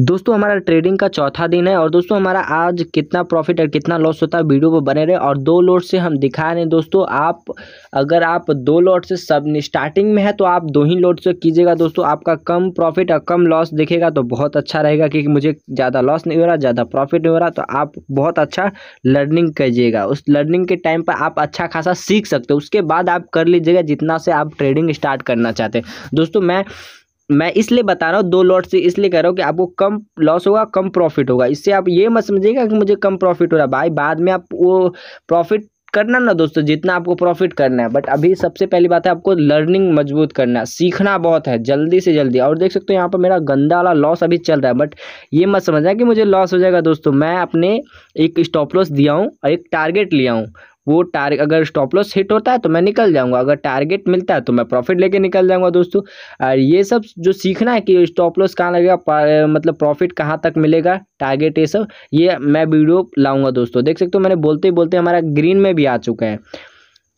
दोस्तों हमारा ट्रेडिंग का चौथा दिन है और दोस्तों हमारा आज कितना प्रॉफिट और कितना लॉस होता है वीडियो पर बने रहे और दो लॉट से हम दिखा रहे हैं दोस्तों आप अगर आप दो लॉट से सब स्टार्टिंग में है तो आप दो ही लॉट से कीजिएगा दोस्तों आपका कम प्रॉफिट और कम लॉस दिखेगा तो बहुत अच्छा रहेगा क्योंकि मुझे ज़्यादा लॉस नहीं हो रहा ज़्यादा प्रॉफिट नहीं हो रहा तो आप बहुत अच्छा लर्निंग कीजिएगा उस लर्निंग के टाइम पर आप अच्छा खासा सीख सकते हो उसके बाद आप कर लीजिएगा जितना से आप ट्रेडिंग स्टार्ट करना चाहते हैं दोस्तों मैं मैं इसलिए बता रहा हूँ दो लॉट से इसलिए कह रहा हूँ कि आपको कम लॉस होगा कम प्रॉफिट होगा इससे आप ये मत समझिएगा कि मुझे कम प्रॉफिट हो रहा है भाई बाद में आप वो प्रॉफिट करना ना दोस्तों जितना आपको प्रॉफिट करना है बट अभी सबसे पहली बात है आपको लर्निंग मजबूत करना है सीखना बहुत है जल्दी से जल्दी और देख सकते हो यहाँ पर मेरा गंदा वाला लॉस अभी चल रहा है बट ये मत समझना कि मुझे लॉस हो जाएगा दोस्तों मैं अपने एक स्टॉप लॉस दिया हूँ और एक टारगेट लिया हूँ वो टारगे अगर स्टॉप लॉस हिट होता है तो मैं निकल जाऊंगा अगर टारगेट मिलता है तो मैं प्रॉफिट लेके निकल जाऊंगा दोस्तों और ये सब जो सीखना है कि स्टॉप लॉस कहाँ लगेगा मतलब प्रॉफिट कहाँ तक मिलेगा टारगेट ये सब ये मैं वीडियो लाऊंगा दोस्तों देख सकते हो मैंने बोलते ही बोलते हमारा ग्रीन में भी आ चुका है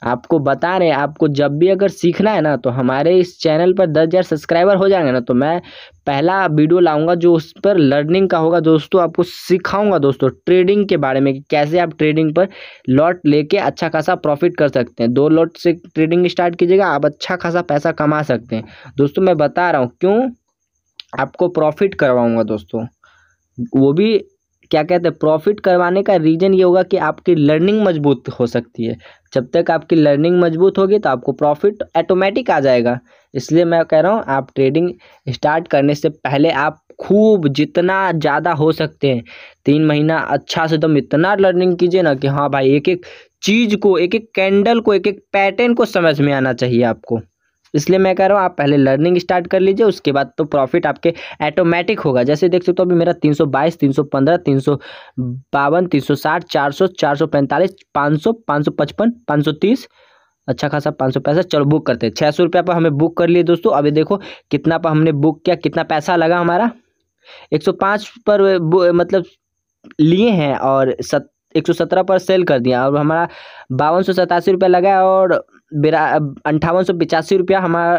आपको बता रहे हैं आपको जब भी अगर सीखना है ना तो हमारे इस चैनल पर दस हज़ार सब्सक्राइबर हो जाएंगे ना तो मैं पहला वीडियो लाऊंगा जो उस पर लर्निंग का होगा दोस्तों आपको सिखाऊंगा दोस्तों ट्रेडिंग के बारे में कि कैसे आप ट्रेडिंग पर लॉट लेके अच्छा खासा प्रॉफिट कर सकते हैं दो लॉट से ट्रेडिंग स्टार्ट कीजिएगा आप अच्छा खासा पैसा कमा सकते हैं दोस्तों मैं बता रहा हूँ क्यों आपको प्रॉफिट करवाऊँगा दोस्तों वो भी क्या कहते हैं प्रॉफिट करवाने का रीज़न ये होगा कि आपकी लर्निंग मजबूत हो सकती है जब तक आपकी लर्निंग मजबूत होगी तो आपको प्रॉफिट ऑटोमेटिक आ जाएगा इसलिए मैं कह रहा हूँ आप ट्रेडिंग स्टार्ट करने से पहले आप खूब जितना ज़्यादा हो सकते हैं तीन महीना अच्छा से तो इतना लर्निंग कीजिए ना कि हाँ भाई एक एक चीज़ को एक एक कैंडल को एक एक पैटर्न को समझ में आना चाहिए आपको इसलिए मैं कह रहा हूँ आप पहले लर्निंग स्टार्ट कर लीजिए उसके बाद तो प्रॉफिट आपके ऑटोमेटिक होगा जैसे देख सकते हो अभी मेरा तीन सौ बाईस तीन सौ पंद्रह तीन सौ बावन तीन सौ साठ चार सौ चार सौ पैंतालीस पाँच सौ पाँच सौ पचपन पाँच सौ तीस अच्छा खासा पाँच सौ पैसा चलो बुक करते हैं छः सौ रुपया पर हमें बुक कर लिए दोस्तों अभी देखो कितना पर हमने बुक किया कितना पैसा लगा हमारा एक सौ पाँच पर मतलब लिए हैं और सत एक सौ सत्रह पर सेल कर दिया और हमारा बावन सौ सतासी रुपया लगा और बिरा अंठावन सौ पिचासी रुपया हमारा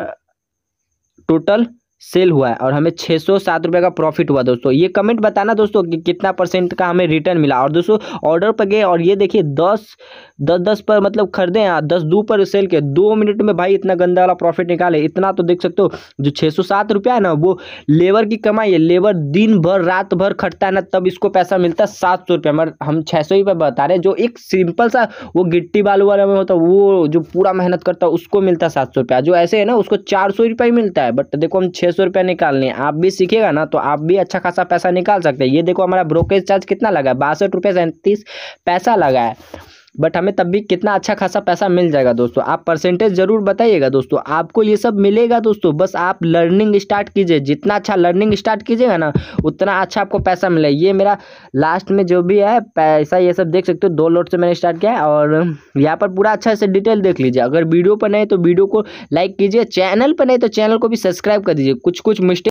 टोटल सेल हुआ है और हमें छः सौ सात रुपये का प्रॉफिट हुआ दोस्तों ये कमेंट बताना दोस्तों कि कितना परसेंट का हमें रिटर्न मिला और दोस्तों ऑर्डर पर गए और ये देखिए दस दस दस पर मतलब खरीदे हैं दस दो पर सेल के दो मिनट में भाई इतना गंदा वाला प्रॉफिट निकाले इतना तो देख सकते हो जो छः सौ सात रुपया है ना वो लेबर की कमाई है लेबर दिन भर रात भर खटता है ना तब इसको पैसा मिलता है सात सौ रुपया मगर हम छः सौ रुपये बता रहे जो एक सिंपल सा वो गिट्टी बालू वाला में होता है वो जो पूरा मेहनत करता है उसको मिलता है सात सौ रुपया जो ऐसे है ना उसको चार सौ रुपया ही मिलता है बट देखो हम छः छः सौ रुपया निकालने आप भी सीखेगा ना तो आप भी अच्छा खासा पैसा निकाल सकते हैं ये देखो हमारा ब्रोकरेज चार्ज कितना लगा है बासठ रुपये सैंतीस पैसा लगा है बट हमें तब भी कितना अच्छा खासा पैसा मिल जाएगा दोस्तों आप परसेंटेज ज़रूर बताइएगा दोस्तों आपको ये सब मिलेगा दोस्तों बस आप लर्निंग स्टार्ट कीजिए जितना अच्छा लर्निंग स्टार्ट कीजिएगा ना उतना अच्छा आपको पैसा मिलेगा ये मेरा लास्ट में जो भी है पैसा ये सब देख सकते हो दो लोट से मैंने स्टार्ट किया है और यहाँ पर पूरा अच्छा से डिटेल देख लीजिए अगर वीडियो पर नहीं तो वीडियो को लाइक कीजिए चैनल पर नहीं तो चैनल को भी सब्सक्राइब कर दीजिए कुछ कुछ मिस्टेक